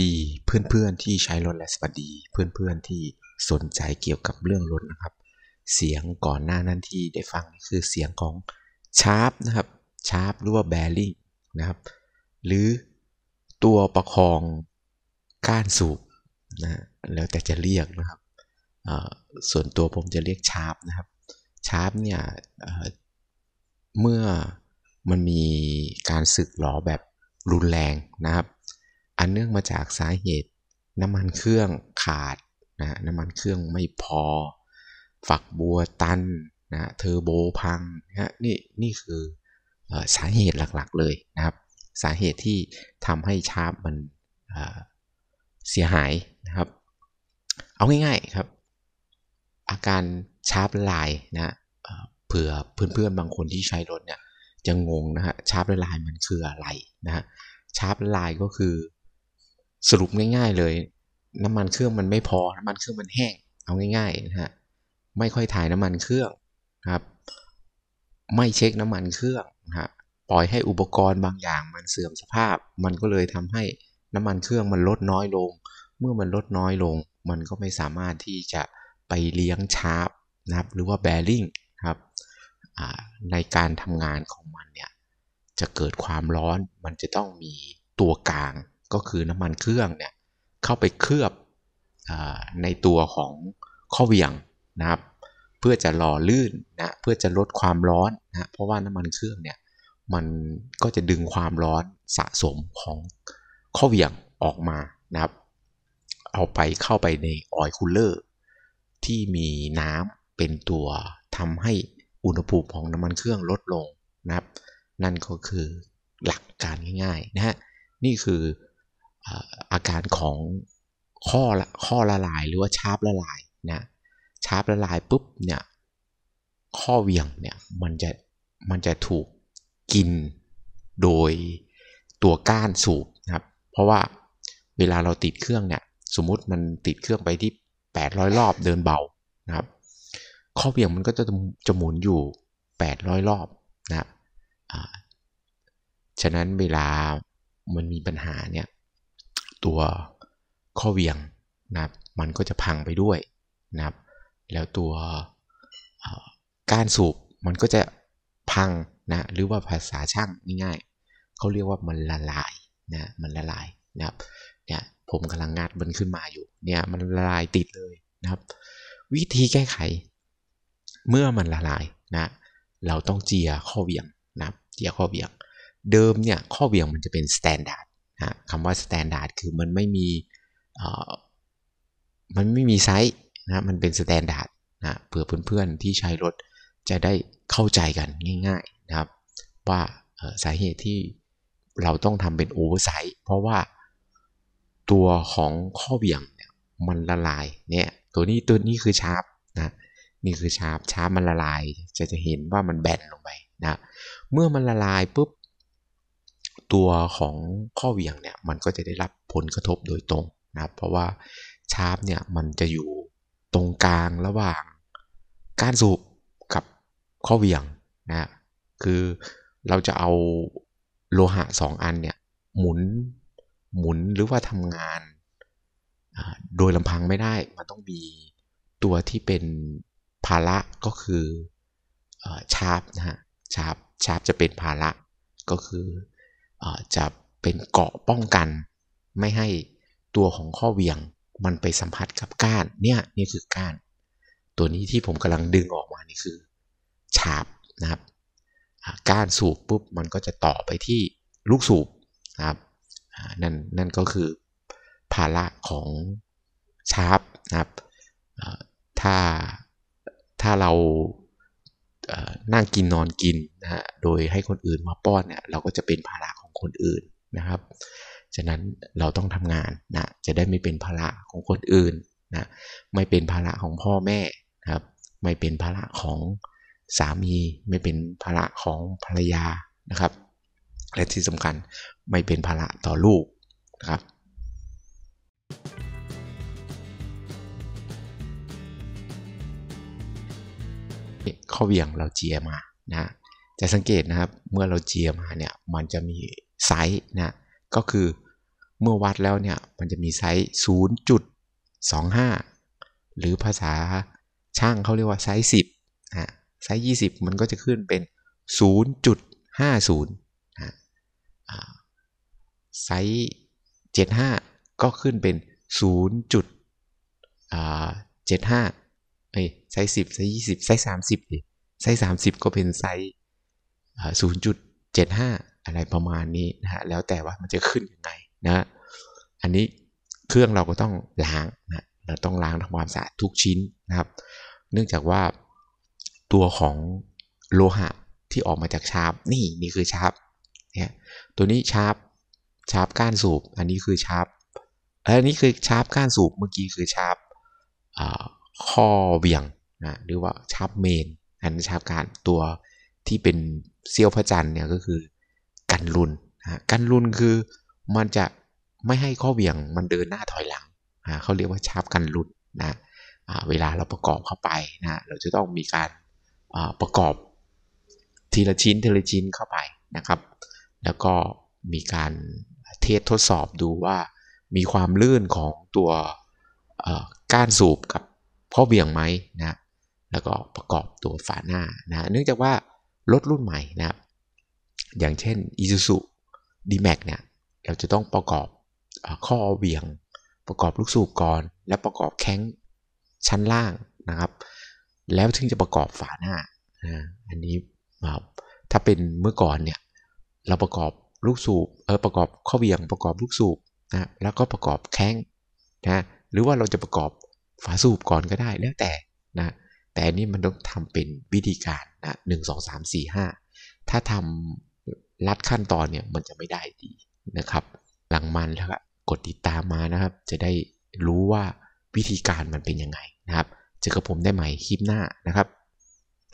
ดีเพื่อนๆที่ใช้รถและสวัสดี เพื่อนๆที่สนใจเกี่ยวกับเรื่องรถนะครับ เสียงก่อนหน้านั้นที่ได้ฟังคือเสียงของชาร์ปนะครับ ชาร์ปหรือว่าแบริ่งนะครับ หรือตัวประคองก้านสูบนะ แล้วแต่จะเรียกนะครับ ส่วนตัวผมจะเรียกชาร์ปนะครับ ชาร์ปเนี่ยเมื่อมันมีการสึกหลอแบบรุนแรงนะครับอันเนื่องมาจากสาเหตุน้ำมันเครื่องขาดนะน้ำมันเครื่องไม่พอ ฝักบัวตันนะเทอร์โบพังนะนี่นี่คือสาเหตุหลักๆเลยนะครับ สาเหตุที่ทำให้ชาร์ปมันเสียหายนะครับเอาง่ายๆครับ อาการชาร์ปลายนะเผื่อเพื่อนๆบางคนที่ใช้รถเนี่ยจะงงนะฮะชาร์ปลายมันคืออะไรนะฮะชาร์ปลายก็คือสรุปง่ายๆเลย น้ำมันเครื่องมันไม่พอน้ำมันเครื่องมันแห้งเอาง่ายๆนะฮะไม่ค่อยถ่ายน้ำมันเครื่องครับ ไม่เช็คน้ำมันเครื่องนะฮะปล่อยให้อุปกรณ์บางอย่างมันเสื่อมสภาพ มันก็เลยทำให้น้ำมันเครื่องมันลดน้อยลง เมื่อมันลดน้อยลง มันก็ไม่สามารถที่จะไปเลี้ยงชาร์ปนะครับหรือว่าแบริ่งครับในการทำงานของมันเนี่ยจะเกิดความร้อนมันจะต้องมีตัวกลางก็คือน้ำมันเครื่องเนี่ยเข้าไปเคลือบอในตัวของข้อเวียงนะครับ เพื่อจะหล่อลื่นนะเพื่อจะลดความร้อนนะเพราะว่าน้ำมันเครื่องเนี่ยมันก็จะดึงความร้อนสะสมของข้อเวียงออกมานะครับ เอาไปเข้าไปในออยคูลเลอร์ที่มีน้ำเป็นตัวทำให้อุณหภูมิของน้ำมันเครื่องลดลงนะครับนั่นก็คือหลักการง่าย ๆนะฮะนี่คืออาการของข้อละข้อละลายหรือว่าชาบละลายนะชาบละลายปุ๊บเนี่ยข้อเวียงเนี่ยมันจะมันจะถูกกินโดยตัวก้านสูบนะครับเพราะว่าเวลาเราติดเครื่องเนี่ยสมมุติมันติดเครื่องไปที่ 800 รอบเดินเบานะครับข้อเวียงมันก็จะจะหมุนอยู่ 800 รอบนะครับฉะนั้นเวลามันมีปัญหาเนี่ยตัวข้อเวียงนะมันก็จะพังไปด้วยนะแล้วตัวการสูบ มันก็จะพังนะหรือว่าภาษาช่างง่ายๆเขาเรียกว่ามันละลายนะมันละลายนะครับเนี่ยผมกำลังงัดมันขึ้นมาอยู่เนี่ยมันละลายติดเลยนะครับ วิธีแก้ไขเมื่อมันละลายนะเราต้องเจียข้อเวียงนะเจียข้อเวียง เดิมเนี่ยข้อเวียงมันจะเป็นสแตนดาร์ดคำว่า standard คือมันไม่มีมันไม่มีไซส์นะมันเป็น standard นะเผื่อเพื่อนๆที่ใช้รถ จะได้เข้าใจกันง่ายๆนะครับว่าสาเหตุที่เราต้องทำเป็นโอเวอร์ไซส์เพราะว่าตัวของข้อเบี่ยงเนี่ยมันละลายเนี่ยตัวนี้ตัวนี้คือชาร์ปนะนี่คือชาร์ปชาร์ปมันละลาย จะจะเห็นว่ามันแบนลงไปนะเมื่อมันละลายปุ๊บตัวของข้อเวียงเนี่ยมันก็จะได้รับผลกระทบโดยตรงนะครับเพราะว่าชาร์ปเนี่ยมันจะอยู่ตรงกลางระหว่างก้านสูบกับข้อเวียงนะคือเราจะเอาโลหะสองอันเนี่ยหมุนหมุนหรือว่าทำงานโดยลำพังไม่ได้มันต้องมีตัวที่เป็นภาระก็คือชาร์ปนะฮะชาร์ปชาร์ปจะเป็นภาระก็คือจะเป็นเกาะป้องกันไม่ให้ตัวของข้อเวียง มันไปสัมผัสกับก้านเนี่ยนี่คือก้าน ตัวนี้ที่ผมกำลังดึงออกมานี่คือฉาบนะครับก้านสูบปุ๊บมันก็จะต่อไปที่ลูกสูบนะครับนั่นนั่นก็คือภาระของชาร์ปนะครับถ้าถ้าเรานั่งกินนอนกินนะฮะโดยให้คนอื่นมาป้อนเนี่ยเราก็จะเป็นภาระของคนอื่นนะครับ ฉะนั้นเราต้องทำงานนะ จะได้ไม่เป็นภาระของคนอื่นนะ ไม่เป็นภาระของพ่อแม่ครับ ไม่เป็นภาระของสามี ไม่เป็นภาระของภรรยานะครับ และที่สำคัญไม่เป็นภาระต่อลูกนะครับข้อเวียงเราเจียมานะจะสังเกตนะครับเมื่อเราเจียมาเนี่ยมันจะมีไซส์นะก็คือเมื่อวัดแล้วเนี่ยมันจะมีไซส์0.25 หรือภาษาช่างเขาเรียกว่าไซส์10นะไซส์20 มันก็จะขึ้นเป็น 0.50นะไซส์75 ก็ขึ้นเป็น0ุดเจ็ดห้าไซส์สิบไซส์ยี่สิบไซส์สิบดิไซส์สสามิบก็เป็นไซส์0.75 อะไรประมาณนี้ นะฮะ แล้วแต่ว่ามันจะขึ้นยังไงนะอันนี้เครื่องเราก็ต้องล้างนะเราต้องล้างทำความสะอาดทุกชิ้นนะครับ เนื่องจากว่าตัวของโลหะที่ออกมาจากชาร์ปนี่นี่คือชาร์ปเนี่ย ตัวนี้ชาร์ปชาร์ปก้านสูบ อันนี้คือชาร์ปอันนี้คือชาร์ปก้านสูบ เมื่อกี้คือชาร์ปข้อเบี่ยงนะ หรือว่าชาร์ปเมนอันชาร์ปการตัวที่เป็นเซี่ยวพระจันทร์เนี่ยก็คือ กันรุนนะกันรุนคือมันจะไม่ให้ข้อเบี่ยงมันเดินหน้าถอยหลังนะเขาเรียกว่าชาบกันรุนนะเวลาเราประกอบเข้าไปนะเราจะต้องมีการประกอบทีละชิ้นทีละชิ้นเข้าไปนะครับ แล้วก็มีการเทสทดสอบดูว่า มีความลื่นของตัวก้านสูบกับ ข้อเบี่ยงไหมนะแล้วก็ประกอบตัวฝาหน้านะเนื่องจากว่ารถรุ่นใหม่นะครับ อย่างเช่น Isuzu D-Max เนี่ยเราจะต้องประกอบข้อเวียง ประกอบลูกสูบก่อน และประกอบแข้งชั้นล่างนะครับ แล้วถึงจะประกอบฝาหน้าอันนี้ถ้าเป็นเมื่อก่อนเนี่ยเราประกอบลูกสูบเออประกอบข้อเวียงประกอบลูกสูบนะแล้วก็ประกอบแข้งนะหรือว่าเราจะประกอบฝาสูบก่อนก็ได้แล้วแต่นะแต่นี่มันต้องทำเป็นวิธีการนะหนึ่งสองสามสี่ห้าถ้าทำลัดขั้นตอนเนี่ยมันจะไม่ได้ดีนะครับหลังมันแล้วกดติดตามมานะครับ จะได้รู้ว่าวิธีการมันเป็นยังไงนะครับเจอกับผมได้ใหม่คลิปหน้านะครับ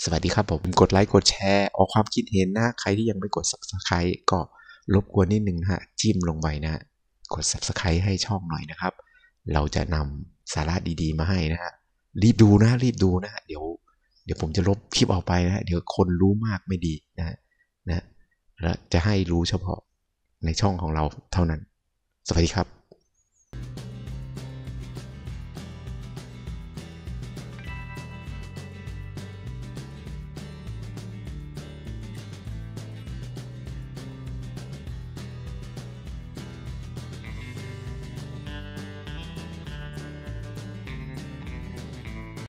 สวัสดีครับผมกดไลค์กดแชร์ออกความคิดเห็นนะ ใครที่ยังไม่กด subscribe ก็รบกวนนิดนึงนะฮะจิ้มลงไปนะกด subscribe ให้ช่องหน่อยนะครับเราจะนำสาระดีๆมาให้นะฮะรีบดูนะรีบดูนะ เดี๋ยว เดี๋ยวผมจะลบคลิปออกไปนะ เดี๋ยวคนรู้มากไม่ดีนะนะและจะให้รู้เฉพาะในช่องของเราเท่านั้น สวัสดีครับ